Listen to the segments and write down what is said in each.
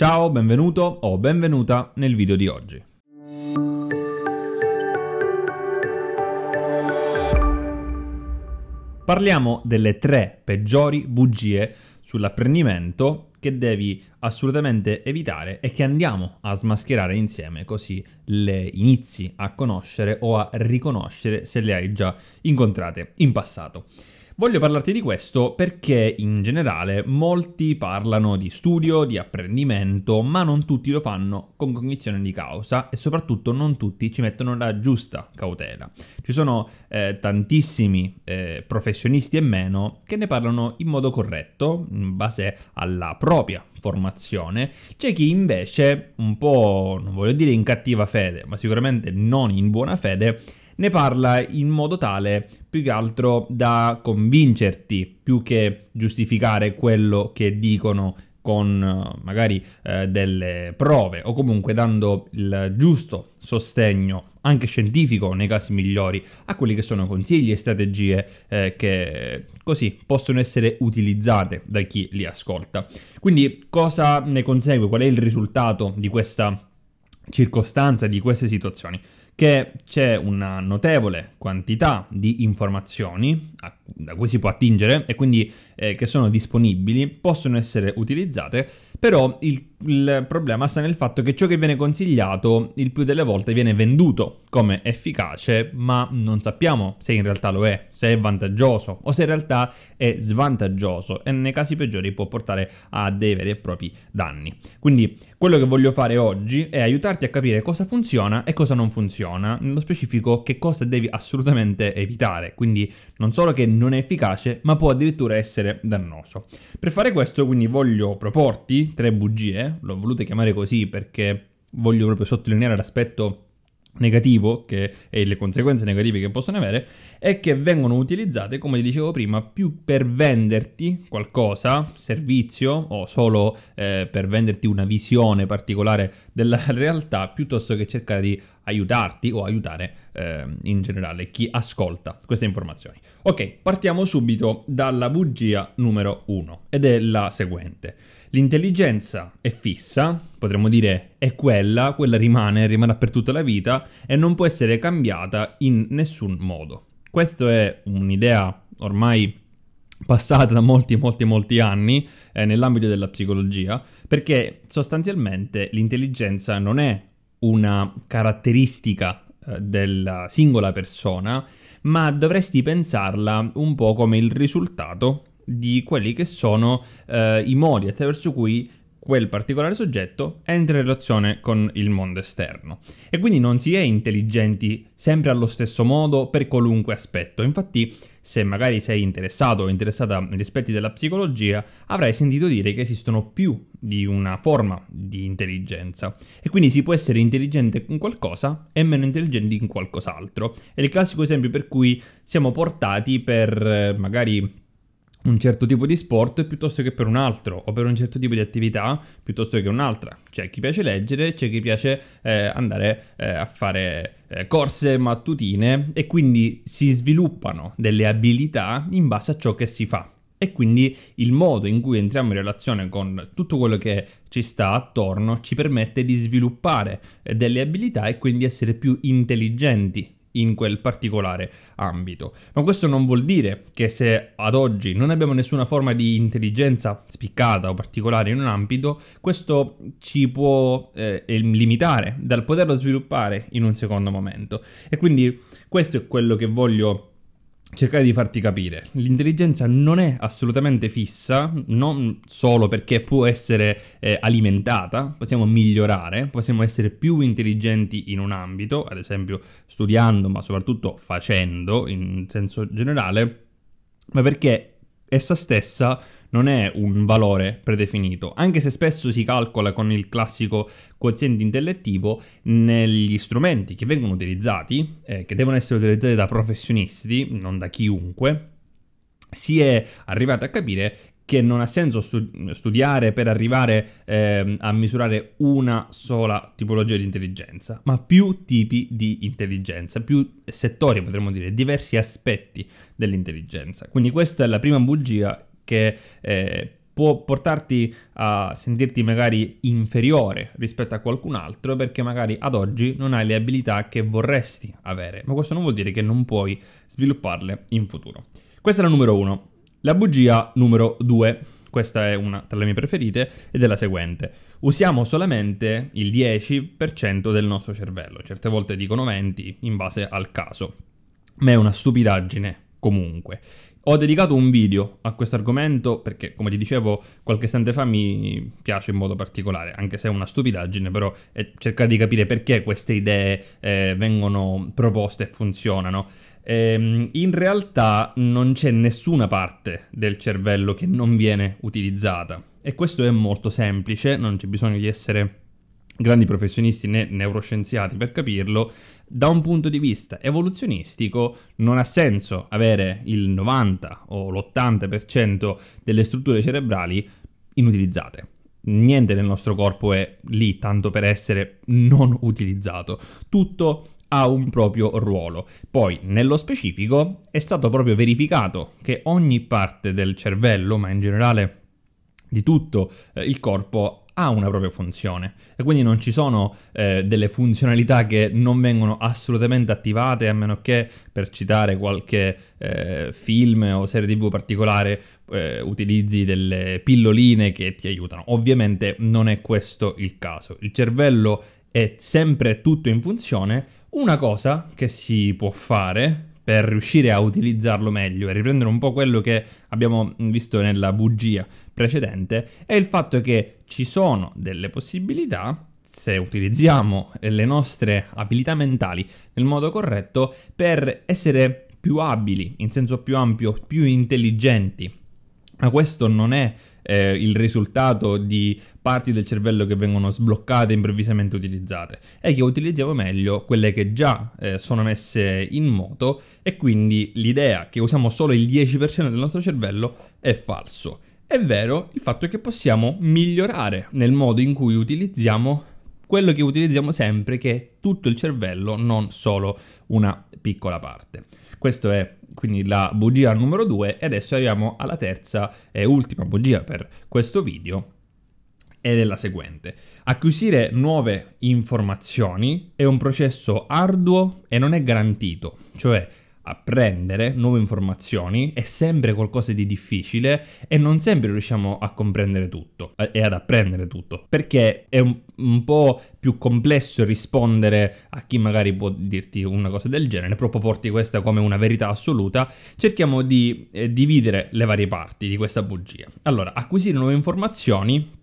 Ciao, benvenuto o benvenuta nel video di oggi. Parliamo delle tre peggiori bugie sull'apprendimento che devi assolutamente evitare e che andiamo a smascherare insieme così le inizi a conoscere o a riconoscere se le hai già incontrate in passato. Voglio parlarti di questo perché in generale molti parlano di studio, di apprendimento, ma non tutti lo fanno con cognizione di causa e soprattutto non tutti ci mettono la giusta cautela. Ci sono eh, tantissimi eh, professionisti e meno che ne parlano in modo corretto, in base alla propria formazione, c'è chi invece un po', non voglio dire in cattiva fede, ma sicuramente non in buona fede, ne parla in modo tale più che altro da convincerti più che giustificare quello che dicono con eh, magari eh, delle prove o comunque dando il giusto sostegno anche scientifico nei casi migliori a quelli che sono consigli e strategie eh, che così possono essere utilizzate da chi li ascolta. Quindi cosa ne consegue? Qual è il risultato di questa circostanza, di queste situazioni? che c'è una notevole quantità di informazioni a da cui si può attingere e quindi eh, che sono disponibili possono essere utilizzate, però il, il, problema sta nel fatto che ciò che viene consigliato il più delle volte viene venduto come efficace, ma non sappiamo se in realtà lo è, se è vantaggioso o se in realtà è svantaggioso e nei casi peggiori può portare a dei veri e propri danni. Quindi quello che voglio fare oggi è aiutarti a capire cosa funziona e cosa non funziona, nello specifico che cosa devi assolutamente evitare, quindi non solo che non è efficace, ma può addirittura essere dannoso. Per fare questo, quindi, voglio proporti tre bugie, l'ho voluto chiamare così perché voglio proprio sottolineare l'aspetto negativo che, e le conseguenze negative che possono avere è che vengono utilizzate, come dicevo prima, più per venderti qualcosa, servizio o solo eh, per venderti una visione particolare della realtà piuttosto che cercare di aiutarti o aiutare eh, in generale chi ascolta queste informazioni. Ok, partiamo subito dalla bugia numero 1 ed è la seguente. L'intelligenza è fissa, potremmo dire è quella, quella rimane, rimarrà per tutta la vita e non può essere cambiata in nessun modo. Questa è un'idea ormai passata da molti molti molti anni eh, nell'ambito della psicologia perché sostanzialmente l'intelligenza non è una caratteristica eh, della singola persona, ma dovresti pensarla un po' come il risultato di quelli che sono eh, i modi attraverso cui quel particolare soggetto entra in relazione con il mondo esterno. E quindi non si è intelligenti sempre allo stesso modo per qualunque aspetto. Infatti, se magari sei interessato o interessata agli aspetti della psicologia, avrai sentito dire che esistono più di una forma di intelligenza. E quindi si può essere intelligente in qualcosa e meno intelligenti in qualcos'altro. È il classico esempio per cui siamo portati per eh, magari un certo tipo di sport piuttosto che per un altro o per un certo tipo di attività piuttosto che un'altra. C'è chi piace leggere, c'è chi piace eh, andare eh, a fare eh, corse mattutine e quindi si sviluppano delle abilità in base a ciò che si fa. E quindi il modo in cui entriamo in relazione con tutto quello che ci sta attorno ci permette di sviluppare eh, delle abilità e quindi essere più intelligenti in quel particolare ambito. Ma questo non vuol dire che se ad oggi non abbiamo nessuna forma di intelligenza spiccata o particolare in un ambito, questo ci può eh, ehm, limitare dal poterlo sviluppare in un secondo momento. E quindi questo è quello che voglio cercare di farti capire. L'intelligenza non è assolutamente fissa, non solo perché può essere eh, alimentata, possiamo migliorare, possiamo essere più intelligenti in un ambito, ad esempio studiando, ma soprattutto facendo in senso generale, ma perché essa stessa non è un valore predefinito, anche se spesso si calcola con il classico quoziente intellettivo negli strumenti che vengono utilizzati, eh, che devono essere utilizzati da professionisti, non da chiunque, si è arrivato a capire che non ha senso studiare per arrivare eh, a misurare una sola tipologia di intelligenza, ma più tipi di intelligenza, più settori potremmo dire, diversi aspetti dell'intelligenza. Quindi questa è la prima bugia che eh, può portarti a sentirti magari inferiore rispetto a qualcun altro perché magari ad oggi non hai le abilità che vorresti avere, ma questo non vuol dire che non puoi svilupparle in futuro. Questa è la numero uno. La bugia numero due, questa è una tra le mie preferite, ed è la seguente. Usiamo solamente il 10% del nostro cervello, certe volte dicono 20 in base al caso, ma è una stupidaggine comunque. Ho dedicato un video a questo argomento perché, come ti dicevo qualche istante fa, mi piace in modo particolare, anche se è una stupidaggine, però è cercare di capire perché queste idee eh, vengono proposte e funzionano. Ehm, in realtà non c'è nessuna parte del cervello che non viene utilizzata e questo è molto semplice, non c'è bisogno di essere grandi professionisti né neuroscienziati per capirlo, da un punto di vista evoluzionistico non ha senso avere il 90 o l'80% delle strutture cerebrali inutilizzate. Niente nel nostro corpo è lì tanto per essere non utilizzato. Tutto ha un proprio ruolo. Poi, nello specifico, è stato proprio verificato che ogni parte del cervello, ma in generale di tutto eh, il corpo, ha una propria funzione e quindi non ci sono eh, delle funzionalità che non vengono assolutamente attivate a meno che per citare qualche eh, film o serie tv particolare eh, utilizzi delle pilloline che ti aiutano. Ovviamente non è questo il caso. Il cervello è sempre tutto in funzione. Una cosa che si può fare per riuscire a utilizzarlo meglio e riprendere un po' quello che abbiamo visto nella bugia precedente è il fatto che ci sono delle possibilità se utilizziamo le nostre abilità mentali nel modo corretto per essere più abili, in senso più ampio, più intelligenti. Ma questo non è eh, il risultato di parti del cervello che vengono sbloccate improvvisamente utilizzate, è che utilizziamo meglio quelle che già eh, sono messe in moto e quindi l'idea che usiamo solo il 10% del nostro cervello è falso. È vero il fatto che possiamo migliorare nel modo in cui utilizziamo quello che utilizziamo sempre, che è tutto il cervello, non solo una piccola parte. Questa è quindi la bugia numero due e adesso arriviamo alla terza e ultima bugia per questo video ed è la seguente. Acquisire nuove informazioni è un processo arduo e non è garantito, cioè apprendere nuove informazioni è sempre qualcosa di difficile e non sempre riusciamo a comprendere tutto eh, e ad apprendere tutto perché è un, un po' più complesso rispondere a chi magari può dirti una cosa del genere, proprio porti questa come una verità assoluta, cerchiamo di eh, dividere le varie parti di questa bugia. Allora, acquisire nuove informazioni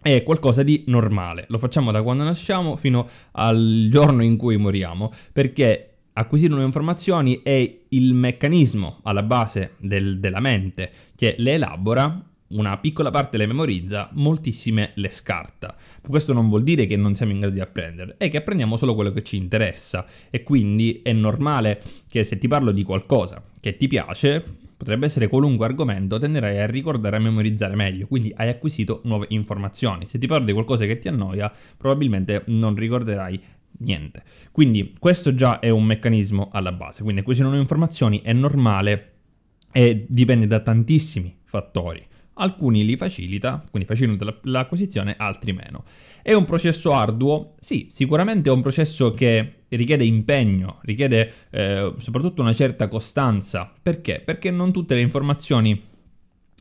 è qualcosa di normale, lo facciamo da quando nasciamo fino al giorno in cui moriamo, perché acquisire nuove informazioni è il meccanismo alla base del, della mente che le elabora, una piccola parte le memorizza, moltissime le scarta. Questo non vuol dire che non siamo in grado di apprendere, è che apprendiamo solo quello che ci interessa e quindi è normale che se ti parlo di qualcosa che ti piace, potrebbe essere qualunque argomento, tenderai a ricordare e a memorizzare meglio, quindi hai acquisito nuove informazioni. Se ti parlo di qualcosa che ti annoia, probabilmente non ricorderai niente. Quindi questo già è un meccanismo alla base, quindi acquisire nuove informazioni è normale e dipende da tantissimi fattori. Alcuni li facilita, quindi facilita l'acquisizione, altri meno. È un processo arduo? Sì, sicuramente è un processo che richiede impegno, richiede eh, soprattutto una certa costanza. Perché? Perché non tutte le informazioni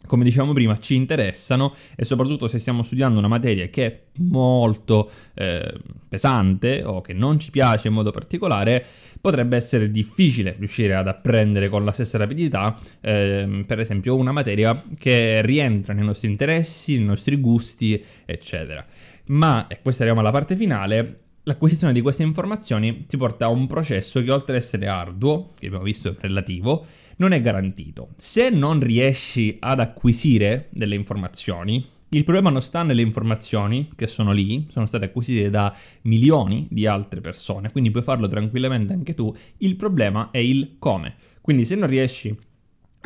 come dicevamo prima, ci interessano e soprattutto se stiamo studiando una materia che è molto eh, pesante o che non ci piace in modo particolare, potrebbe essere difficile riuscire ad apprendere con la stessa rapidità, eh, per esempio, una materia che rientra nei nostri interessi, nei nostri gusti, eccetera. Ma, e questa arriviamo alla parte finale, L'acquisizione di queste informazioni ti porta a un processo che oltre ad essere arduo, che abbiamo visto è relativo, non è garantito. Se non riesci ad acquisire delle informazioni, il problema non sta nelle informazioni che sono lì, sono state acquisite da milioni di altre persone, quindi puoi farlo tranquillamente anche tu. Il problema è il come. Quindi se non riesci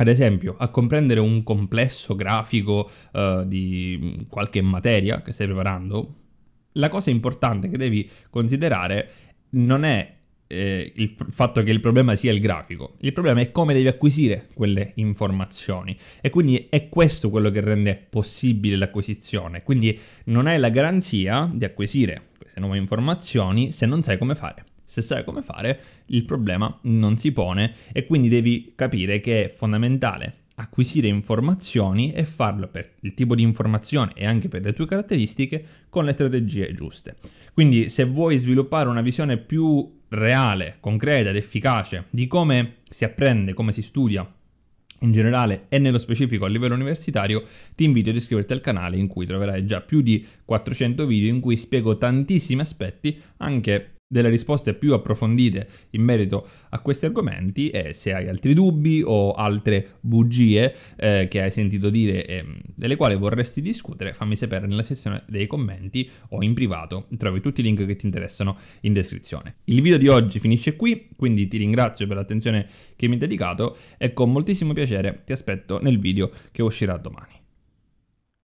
ad esempio, a comprendere un complesso grafico uh, di qualche materia che stai preparando, la cosa importante che devi considerare non è eh, il fatto che il problema sia il grafico, il problema è come devi acquisire quelle informazioni e quindi è questo quello che rende possibile l'acquisizione, quindi non hai la garanzia di acquisire queste nuove informazioni se non sai come fare. Se sai come fare, il problema non si pone e quindi devi capire che è fondamentale acquisire informazioni e farlo per il tipo di informazione e anche per le tue caratteristiche con le strategie giuste. Quindi se vuoi sviluppare una visione più reale, concreta ed efficace di come si apprende, come si studia in generale e nello specifico a livello universitario, ti invito ad iscriverti al canale in cui troverai già più di 400 video in cui spiego tantissimi aspetti anche delle risposte più approfondite in merito a questi argomenti e se hai altri dubbi o altre bugie eh, che hai sentito dire e mm, delle quali vorresti discutere fammi sapere nella sezione dei commenti o in privato trovi tutti i link che ti interessano in descrizione il video di oggi finisce qui quindi ti ringrazio per l'attenzione che mi hai dedicato e con moltissimo piacere ti aspetto nel video che uscirà domani